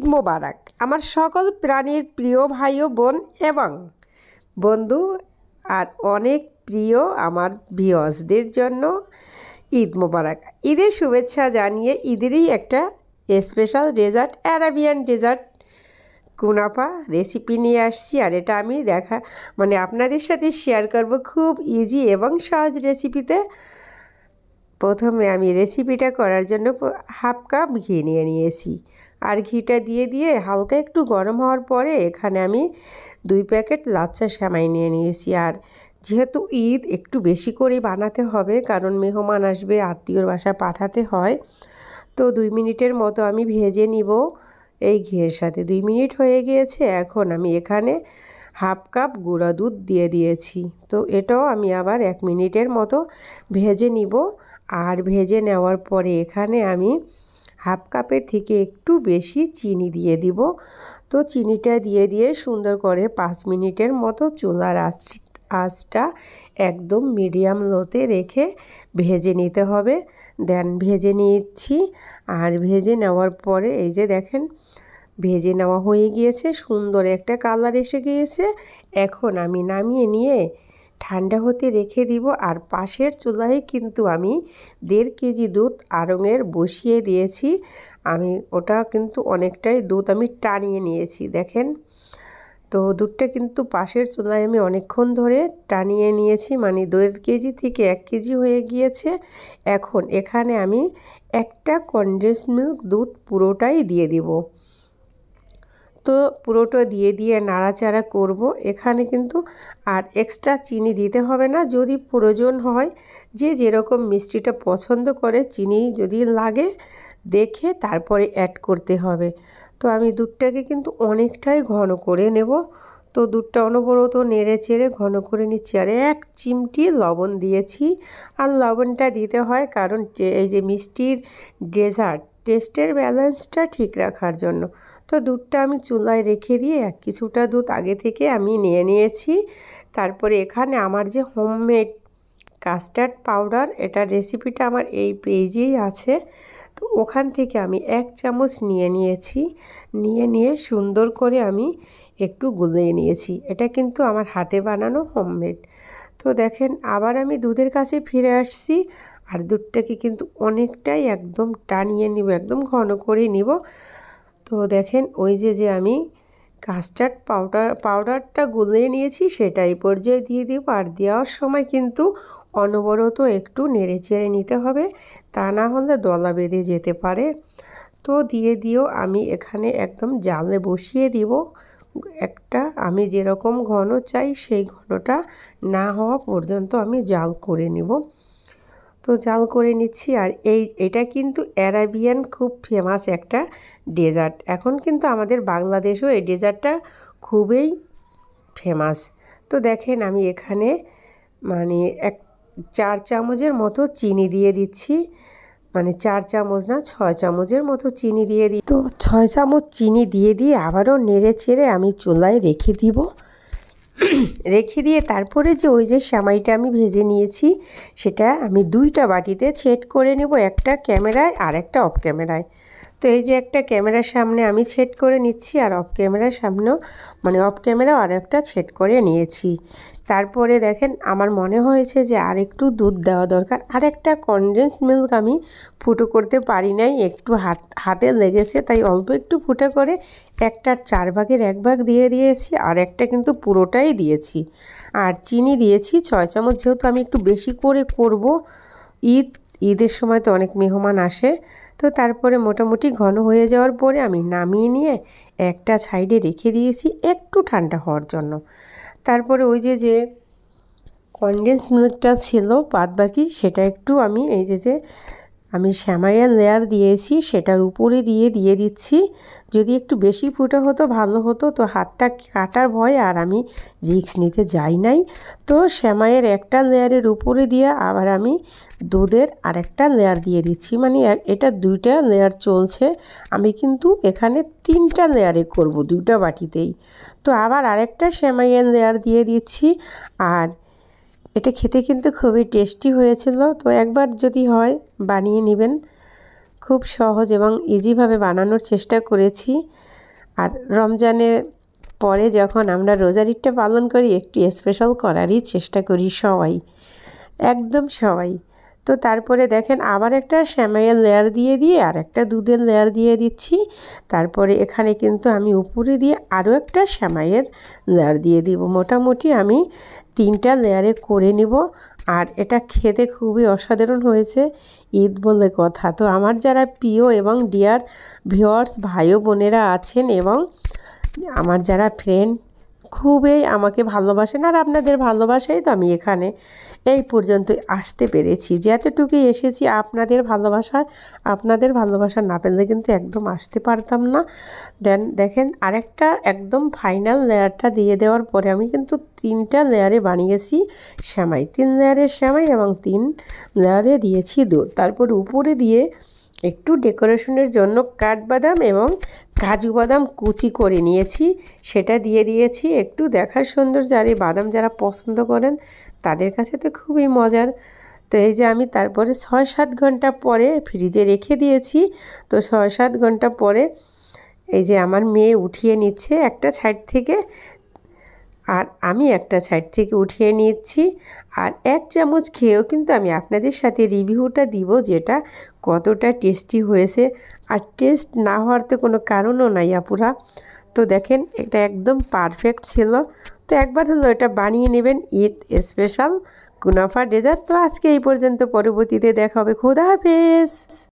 ঈদ মোবারক আমার সকল প্রাণীর প্রিয় ভাই ও বোন এবং বন্ধু আর অনেক প্রিয় আমার ভিওসদের জন্য ঈদ মোবারক ঈদের শুভেচ্ছা জানিয়ে ঈদেরই একটা স্পেশাল ডেজার্ট অ্যারাবিয়ান ডেজার্ট কুনাফা রেসিপি নিয়ে আসছি আর এটা আমি দেখা মানে আপনাদের সাথে শেয়ার করব খুব ইজি এবং সহজ রেসিপিতে প্রথমে আমি রেসিপিটা করার জন্য হাফ কাপ ঘি নিয়ে নিয়েছি আর ঘিটা দিয়ে দিয়ে হালকা একটু গরম হওয়ার পরে এখানে আমি দুই প্যাকেট লাচ্চা সেমাই নিয়ে নিয়েছি আর যেহেতু ঈদ একটু বেশি করে বানাতে হবে কারণ মেহমান আসবে আত্মীয়র বাসা পাঠাতে হয় তো দুই মিনিটের মতো আমি ভেজে নিব এই ঘিয়ের সাথে দুই মিনিট হয়ে গিয়েছে এখন আমি এখানে হাফ কাপ গুঁড়া দুধ দিয়ে দিয়েছি তো এটাও আমি আবার এক মিনিটের মতো ভেজে নিব আর ভেজে নেওয়ার পরে এখানে আমি হাফ কাপের থেকে একটু বেশি চিনি দিয়ে দিব তো চিনিটা দিয়ে দিয়ে সুন্দর করে পাঁচ মিনিটের মতো চুলার আস আঁচটা একদম মিডিয়াম লোতে রেখে ভেজে নিতে হবে দেন ভেজে নিচ্ছি আর ভেজে নেওয়ার পরে এই যে দেখেন ভেজে নেওয়া হয়ে গিয়েছে সুন্দর একটা কালার এসে গিয়েছে এখন আমি নামিয়ে নিয়ে ঠান্ডা হতে রেখে দিব আর পাশের চুলায় কিন্তু আমি দেড় কেজি দুধ আরঙের বসিয়ে দিয়েছি আমি ওটা কিন্তু অনেকটাই দুধ আমি টানিয়ে নিয়েছি দেখেন তো দুধটা কিন্তু পাশের চুলায় আমি অনেকক্ষণ ধরে টানিয়ে নিয়েছি মানে দেড় কেজি থেকে এক কেজি হয়ে গিয়েছে এখন এখানে আমি একটা কনডেন্স মিল্ক দুধ পুরোটাই দিয়ে দিব তো পুরোটা দিয়ে দিয়ে নাড়াচাড়া করব এখানে কিন্তু আর এক্সট্রা চিনি দিতে হবে না যদি প্রয়োজন হয় যে যেরকম মিষ্টিটা পছন্দ করে চিনি যদি লাগে দেখে তারপরে অ্যাড করতে হবে তো আমি দুধটাকে কিন্তু অনেকটাই ঘন করে নেব তো দুধটা অনবরত নেড়ে চেড়ে ঘন করে নিচ্ছি আর এক চিমটি লবণ দিয়েছি আর লবণটা দিতে হয় কারণ এই যে মিষ্টির ডেজার্ট টেস্টের ব্যালেন্সটা ঠিক রাখার জন্য তো দুধটা আমি চুলায় রেখে দিয়ে এক কিছুটা দুধ আগে থেকে আমি নিয়ে নিয়েছি তারপরে এখানে আমার যে হোমমেড কাস্টার্ড পাউডার এটা রেসিপিটা আমার এই পেজেই আছে তো ওখান থেকে আমি এক চামচ নিয়ে নিয়েছি নিয়ে নিয়ে সুন্দর করে আমি একটু গুলিয়ে নিয়েছি এটা কিন্তু আমার হাতে বানানো হোমমেড তো দেখেন আবার আমি দুধের কাছে ফিরে আসছি আর দুধটাকে কিন্তু অনেকটাই একদম টানিয়ে নিব একদম ঘন করে নিব তো দেখেন ওই যে যে আমি কাস্টার্ড পাউডার পাউডারটা গুলিয়ে নিয়েছি সেটাই পর্যায়ে দিয়ে দিব আর দেওয়ার সময় কিন্তু অনবরত একটু নেড়ে চেড়ে নিতে হবে তা না হলে দলা বেঁধে যেতে পারে তো দিয়ে দিও আমি এখানে একদম জালে বসিয়ে দিব একটা আমি যেরকম ঘন চাই সেই ঘনটা না হওয়া পর্যন্ত আমি জাল করে নিব তো জাল করে নিচ্ছি আর এই এটা কিন্তু অ্যারাবিয়ান খুব ফেমাস একটা ডেজার্ট এখন কিন্তু আমাদের বাংলাদেশেও এই ডেজার্টটা খুবই ফেমাস তো দেখেন আমি এখানে মানে এক চার চামচের মতো চিনি দিয়ে দিচ্ছি মানে চার চামচ না ছয় চামচের মতো চিনি দিয়ে দিই তো ছয় চামচ চিনি দিয়ে দিয়ে আবারও নেড়ে চেড়ে আমি চুলায় রেখে দিব রেখে দিয়ে তারপরে যে ওই যে সামাইটা আমি ভেজে নিয়েছি সেটা আমি দুইটা বাটিতে ছেট করে নেব একটা ক্যামেরায় আর একটা অফ ক্যামেরায় তো এই যে একটা ক্যামেরার সামনে আমি ছেট করে নিচ্ছি আর অফ ক্যামেরার সামনেও মানে অফ ক্যামেরা আর একটা ছেট করে নিয়েছি তারপরে দেখেন আমার মনে হয়েছে যে আর একটু দুধ দেওয়া দরকার আর একটা কনডেন্স মিল্ক আমি ফুটো করতে পারি নাই একটু হাত হাতে লেগেছে তাই অল্প একটু ফুটো করে একটার চার ভাগের এক ভাগ দিয়ে দিয়েছি আর একটা কিন্তু পুরোটাই দিয়েছি আর চিনি দিয়েছি ছয় চামচ যেহেতু আমি একটু বেশি করে করব ঈদ ঈদের সময় তো অনেক মেহমান আসে তো তারপরে মোটামুটি ঘন হয়ে যাওয়ার পরে আমি নামিয়ে নিয়ে একটা সাইডে রেখে দিয়েছি একটু ঠান্ডা হওয়ার জন্য তারপরে ওই যে যে কনডেন্স মিল্কটা ছিল বাদ বাকি সেটা একটু আমি এই যে যে আমি শ্যামায়ের লেয়ার দিয়েছি সেটার উপরে দিয়ে দিয়ে দিচ্ছি যদি একটু বেশি ফুটে হতো ভালো হতো তো হাতটা কাটার ভয় আর আমি রিক্স নিতে যাই নাই তো শ্যামাইয়ের একটা লেয়ারের উপরে দিয়ে আবার আমি দুধের আরেকটা লেয়ার দিয়ে দিচ্ছি মানে এটা দুইটা লেয়ার চলছে আমি কিন্তু এখানে তিনটা লেয়ারে করব দুইটা বাটিতেই তো আবার আরেকটা শ্যামায়ের লেয়ার দিয়ে দিচ্ছি আর এটা খেতে কিন্তু খুবই টেস্টি হয়েছিল তো একবার যদি হয় বানিয়ে নেবেন খুব সহজ এবং ইজিভাবে বানানোর চেষ্টা করেছি আর রমজানে পরে যখন আমরা রোজার পালন করি একটু স্পেশাল করারই চেষ্টা করি সবাই একদম সবাই তো তারপরে দেখেন আবার একটা শ্যামাইয়ের লেয়ার দিয়ে দিয়ে আর একটা দুধের লেয়ার দিয়ে দিচ্ছি তারপরে এখানে কিন্তু আমি উপরে দিয়ে আরও একটা শ্যামাইয়ের লেয়ার দিয়ে দিব মোটামুটি আমি তিনটা লেয়ারে করে নিব আর এটা খেতে খুবই অসাধারণ হয়েছে ঈদ বলে কথা তো আমার যারা প্রিয় এবং ডিয়ার ভিওয়ার্স ভাই বোনেরা আছেন এবং আমার যারা ফ্রেন্ড খুবই আমাকে ভালোবাসেন আর আপনাদের ভালোবাসাই তো আমি এখানে এই পর্যন্ত আসতে পেরেছি যতটুকুই এসেছি আপনাদের ভালোবাসায় আপনাদের ভালোবাসা না পেলে কিন্তু একদম আসতে পারতাম না দেন দেখেন আরেকটা একদম ফাইনাল লেয়ারটা দিয়ে দেওয়ার পরে আমি কিন্তু তিনটা লেয়ারে বানিয়েছি শ্যামাই তিন লেয়ারের শ্যামাই এবং তিন লেয়ারে দিয়েছি দুধ তারপর উপরে দিয়ে একটু ডেকোরেশনের জন্য কাঠবাদাম এবং কাজু বাদাম কুচি করে নিয়েছি সেটা দিয়ে দিয়েছি একটু দেখার সুন্দর যার এই বাদাম যারা পছন্দ করেন তাদের কাছে তো খুবই মজার তো এই যে আমি তারপরে ছয় সাত ঘন্টা পরে ফ্রিজে রেখে দিয়েছি তো ছয় সাত ঘন্টা পরে এই যে আমার মেয়ে উঠিয়ে নিচ্ছে একটা সাইড থেকে আর আমি একটা সাইড থেকে উঠিয়ে নিচ্ছি আর এক চামচ খেয়েও কিন্তু আমি আপনাদের সাথে রিভিউটা দিব যেটা কতটা টেস্টি হয়েছে আর টেস্ট না হওয়ার তো কোনো কারণও নাই আপুরা তো দেখেন এটা একদম পারফেক্ট ছিল তো একবার হলো এটা বানিয়ে নেবেন ঈদ স্পেশাল কুনাফা ডেজার্ট তো আজকে এই পর্যন্ত পরবর্তীতে দেখা হবে খোদা হাফেজ